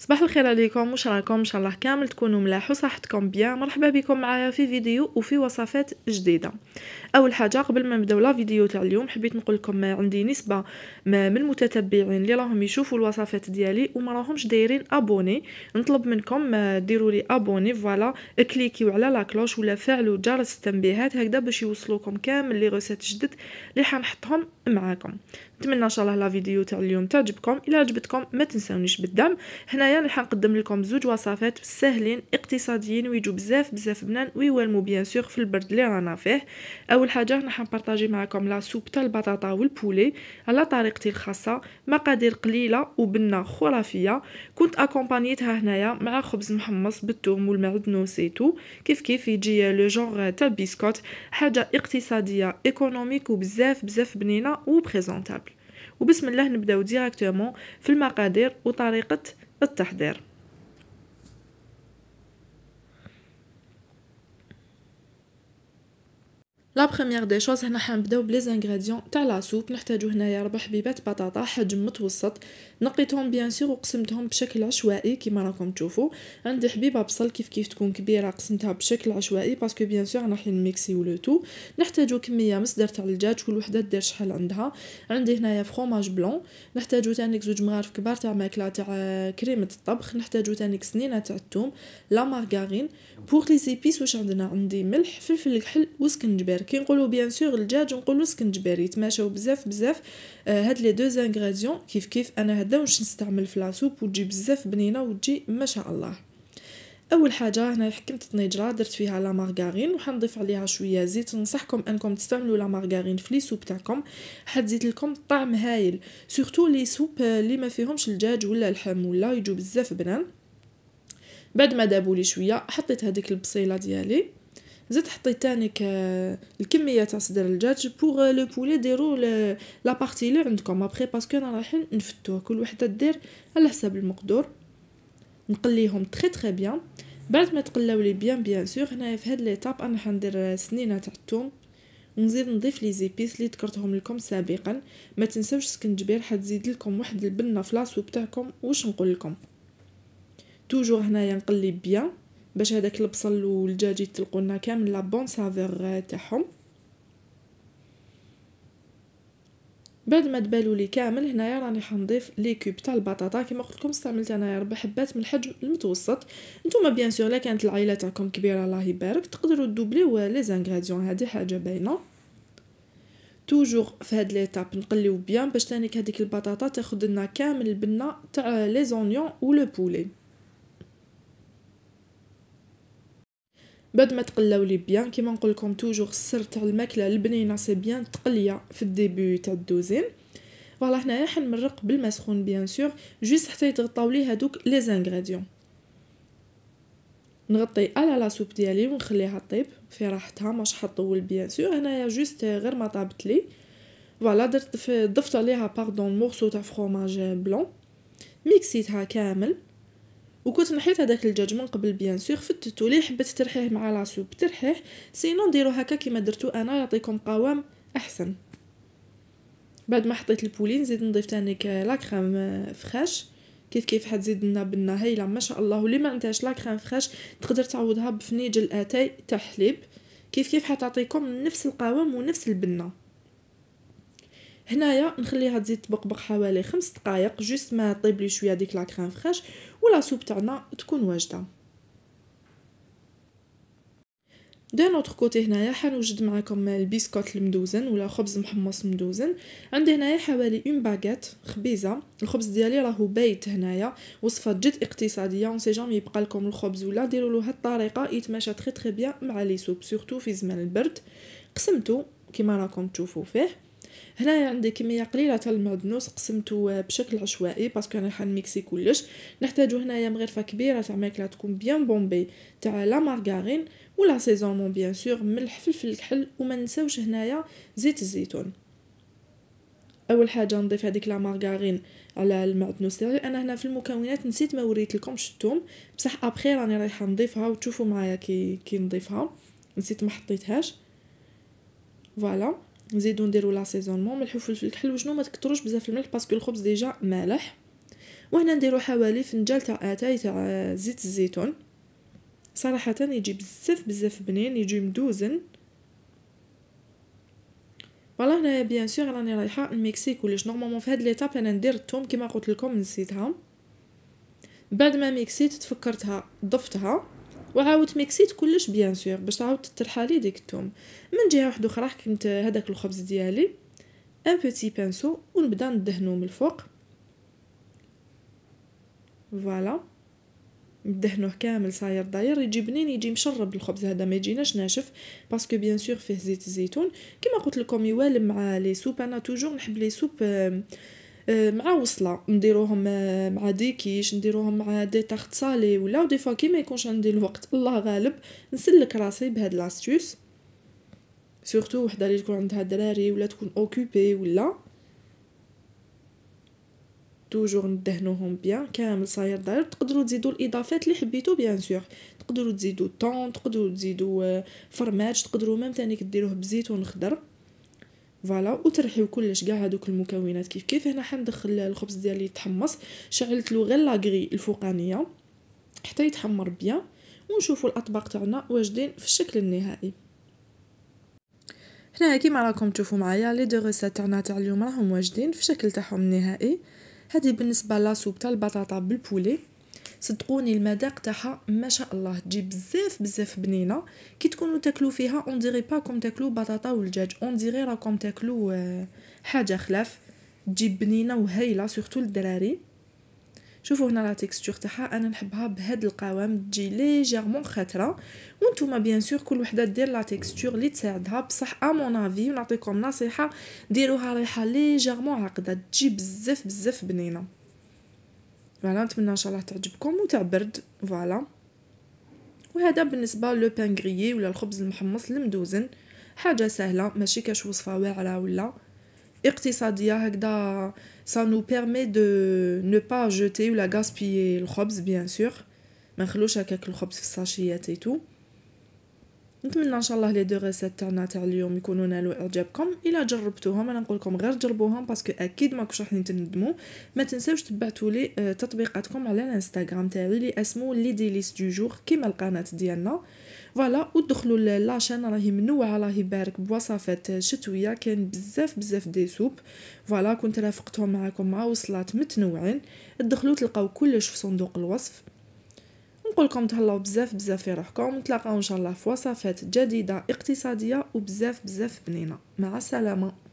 صباح الخير عليكم واش راكم ان شاء الله كامل تكونوا ملاح وصحتكم بيان مرحبا بكم معايا في فيديو وفي وصفات جديده اول حاجه قبل ما نبداو لا فيديو تاع اليوم حبيت نقول لكم عندي نسبه ما من المتتبعين اللي راهم يشوفوا الوصفات ديالي وما راهمش دايرين ابوني نطلب منكم ديروا لي ابوني فوالا كليكيو على لا كلوش ولا فعلوا جرس التنبيهات هكذا باش يوصلوكم كامل لي ريسيت جدد اللي حنحطهم معاكم نتمنى ان شاء الله لا فيديو تاع اليوم تعجبكم الا عجبتكم ما تنساونيش بالدعم هنا هنايا راح نقدم لكم زوج وصفات ساهلين اقتصاديين ويجوا بزاف بزاف بنان ويوالمو بيان سور في البرد اللي رانا فيه اول حاجه راح نبارطاجي معكم لا سوب تاع البطاطا والبولي على طريقتي الخاصه مقادير قليله وبنه خرافيه كنت اكومبانيتها هنايا مع خبز محمص بالثوم والمعدنوس ايتو كيف كيف يجي لو جونغ تاع البسكوت حاجه اقتصاديه ايكونوميك وبزاف بزاف بنينه وبريزونتابل وبسم الله نبداو ديريكتومون في المقادير وطريقه التحضير لا بروميير دي شوز هنا حنبداو بلي زانغريديون تاع لا سوب نحتاجو هنايا ربع حبيبات بطاطا حجم متوسط نقيتهم بيان سيغ وقسمتهم بشكل عشوائي كيما راكم تشوفوا عندي حبيبه بصل كيف كيف تكون كبيره قسمتها بشكل عشوائي باسكو بيان سيغ راح نميكسيو لو تو نحتاجو كميه مصدر تاع الدجاج كل وحده دير شحال عندها عندي هنايا فخوماج بلون نحتاجو تانيك زوج مغارف كبار تاع ماكله تاع كريمه الطبخ نحتاجو تانيك سنينه تاع الثوم لا مارغارين بوغ لي زيبيس واش عندنا عندي ملح فلفل كحل وسكنجبير كي نقولوا بيان سور الدجاج نقولوا سكنجبير يتماشاو بزاف بزاف آه، هاد لي دو انغريديون كيف كيف انا هذا واش نستعمل في لاسوب وتجي بزاف بنينه وتجي ما شاء الله اول حاجه هنا حكمت الطنيجره درت فيها لا مارغارين وحنضيف عليها شويه زيت ننصحكم انكم تستعملوا لا مارغارين في لي سوب تاعكم حتزيد لكم طعم هايل سورتو لي سوب اللي آه، ما فيهمش الدجاج ولا اللحم ولا يجوا بزاف بنان بعد ما دابولي شويه حطيت هذيك البصيله ديالي زيد حطيت تانيك آه، الكميه تاع صدر الدجاج بوغ لو بولي ديرو لا بارتي لي عندكم ابخي باسكو انا رايحين نفتوه كل وحده دير على حساب المقدور نقليهم تري تري بيان بعد ما تقلاو لي بيان بيان سور هنايا في هاد تاب انا حندير آه، سنينه تاع الثوم ونزيد نضيف لي زيبيس لي ذكرتهم لكم سابقا ما تنساوش السكنجبير حتزيد لكم واحد البنه في تاعكم واش نقول لكم توجور هنايا نقلي بيان باش هذاك البصل والدجاج يتلقوا لنا كامل لا بون سافور تاعهم بعد ما تبالوا لي كامل هنايا راني حنضيف لي كوب تاع البطاطا كما قلت لكم استعملت انايا ربع حبات من الحجم المتوسط نتوما بيان سور لا كانت العائله تاعكم كبيره الله يبارك تقدروا دوبليو لي زانغريديون هذه حاجه باينه توجور في هاد تاب نقليو بيان باش تانيك هذيك البطاطا تاخذ لنا كامل البنه تاع لي زونيون ولو بولي بعد ما تقلاو لي بيان كيما نقول لكم توجور السر تاع الماكله البنينه سي بيان تقليه في الديبي تاع الدوزين فوالا هنايا حنمرق بالما سخون بيان سور جوست حتى يتغطاو ليه هادوك لي زانغريديون نغطي على لا سوب ديالي ونخليها طيب في راحتها ماش حطول بيان سور هنايا جوست غير ما طابت لي فوالا درت ضفت عليها باردون مورسو تاع فروماج بلون ميكسيتها كامل وكنت نحيت هذاك الدجاج من قبل بيان سور فتتو ليه حبيت ترحيه مع لاصوب ترحيه سينو نديرو هكا كيما درتو انا يعطيكم قوام احسن بعد ما حطيت البولي نزيد نضيف تاني لاكريم فخاش كيف كيف حتزيد لنا بنا هايله ما شاء الله واللي ما عندهاش لاكريم فخاش تقدر تعوضها بفنيج الاتاي تاع حليب كيف كيف حتعطيكم نفس القوام ونفس البنه هنايا نخليها تزيد تبقبق حوالي خمس دقائق جوست ما طيب لي شويه ديك لا كريم فريش ولا سوب تاعنا تكون واجده دو نوتر كوتي هنايا حنوجد معكم البيسكوت المدوزن ولا خبز محمص مدوزن عندي هنايا حوالي اون باغيت خبيزه الخبز ديالي راهو بايت هنايا وصفه جد اقتصاديه اون سي جامي يبقى لكم الخبز ولا ديروا له هاد الطريقه يتماشى تري تري بيان مع لي سوب سورتو في زمان البرد قسمته كيما راكم تشوفوا فيه هنايا عندي كميه قليله تاع المعدنوس قسمته بشكل عشوائي باسكو انا حنميكسي كلش نحتاجو هنايا مغرفه كبيره تاع ماكله تكون بيان بومبي تاع لا مارغارين ولا سيزومون بيان سور ملح فلفل الكحل وما نساوش هنايا زيت الزيتون اول حاجه نضيف هذيك لا مارغارين على المعدنوس تاعي انا هنا في المكونات نسيت ما وريت لكم الثوم بصح ابخي راني رايحه نضيفها وتشوفوا معايا كي كي نضيفها نسيت ما حطيتهاش فوالا نزيدو نديرو لاسيزونمون ملح وفلفل كحل وشنو ما تكتروش بزاف الملح باسكو الخبز ديجا مالح وهنا نديرو حوالي فنجال تاع اتاي آه، تاع آه، زيت الزيتون صراحه يجي بزاف بزاف بنين يجي مدوزن فوالا هنايا بيان سور راني رايحه المكسيك كلش نورمالمون في هاد لي انا ندير الثوم كيما قلت لكم نسيتها بعد ما ميكسيت تفكرتها ضفتها وعاود ميكسيت كلش بيان سور باش تعاود ترحالي ديك الثوم من جهه واحده اخرى حكمت هذاك الخبز ديالي ان بوتي بانسو ونبدا ندهنو من الفوق فوالا ندهنوه كامل صاير داير يجي بنين يجي مشرب الخبز هذا ما يجيناش ناشف باسكو بيان سور فيه زيت الزيتون كما قلت لكم يوالم مع لي سوب انا توجور نحب لي سوب آه آه، مع وصله نديروهم آه، مع ديكيش نديروهم مع دي تارت صالي ولا دي فوا كي ما يكونش عندي الوقت الله غالب نسلك راسي بهاد لاستيوس سورتو وحده اللي تكون عندها دراري ولا تكون اوكوبي ولا توجور ندهنوهم بيان كامل صاير داير تقدروا تزيدوا الاضافات اللي حبيتو بيان سور تقدروا تزيدوا طون تقدروا تزيدوا آه، فرماج تقدروا ميم ثاني كديروه بزيتون خضر فوالا وترحيو كلش كاع هذوك المكونات كيف كيف هنا حندخل الخبز ديالي يتحمص شعلت له غير لاغري الفوقانيه حتى يتحمر بيان ونشوفوا الاطباق تاعنا واجدين في الشكل النهائي هنا كيما راكم تشوفوا معايا لي دو ريسيت تاعنا تاع اليوم راهم واجدين في الشكل تاعهم النهائي هذه بالنسبه لا سوب تاع البطاطا بالبولي صدقوني المذاق تاعها ما شاء الله تجي بزاف بزاف بنينه كي تكونوا تاكلوا فيها اون ديري با كوم تاكلوا بطاطا والدجاج اون ديري راكم تاكلوا آه، حاجه خلاف تجي بنينه وهايله سورتو للدراري شوفوا هنا لا تيكستور تاعها انا نحبها بهذا القوام تجي ليجيرمون خاتره وانتم بيان سور كل وحده دير لا تيكستور اللي تساعدها بصح ا مون افي ونعطيكم نصيحه ديروها ريحه ليجيرمون عقده تجي بزاف بزاف بنينه فوالا نتمنى ان شاء الله تعجبكم وتاع برد فوالا وهذا بالنسبه لو بان غريي ولا الخبز المحمص المدوزن حاجه سهله ماشي كاش وصفه واعره ولا اقتصاديه هكذا سا نو بيرمي دو نو با جوتي ولا غاسبيي الخبز بيان سور ما نخلوش هكاك الخبز في الساشيات اي تو نتمنى ان شاء الله لي دو ريسيت تاعنا تاع اليوم يكونوا نالوا اعجابكم الا جربتوهم انا نقول لكم غير جربوهم باسكو اكيد ماكوش راح تندموا ما تنساوش تبعتوا لي آه، تطبيقاتكم على الانستغرام تاعي اللي اسمه لي ديليس دو جور كيما القناه ديالنا فوالا ودخلوا لاشين راهي منوعه راهي بارك بوصفات شتويه كاين بزاف بزاف دي سوب فوالا كنت رافقتهم معاكم مع وصلات متنوعين دخلوا تلقاو كلش في صندوق الوصف نقول لكم تهلاو بزاف بزاف في روحكم نتلاقاو ان شاء الله في وصفات جديده اقتصاديه وبزاف بزاف بنينه مع السلامه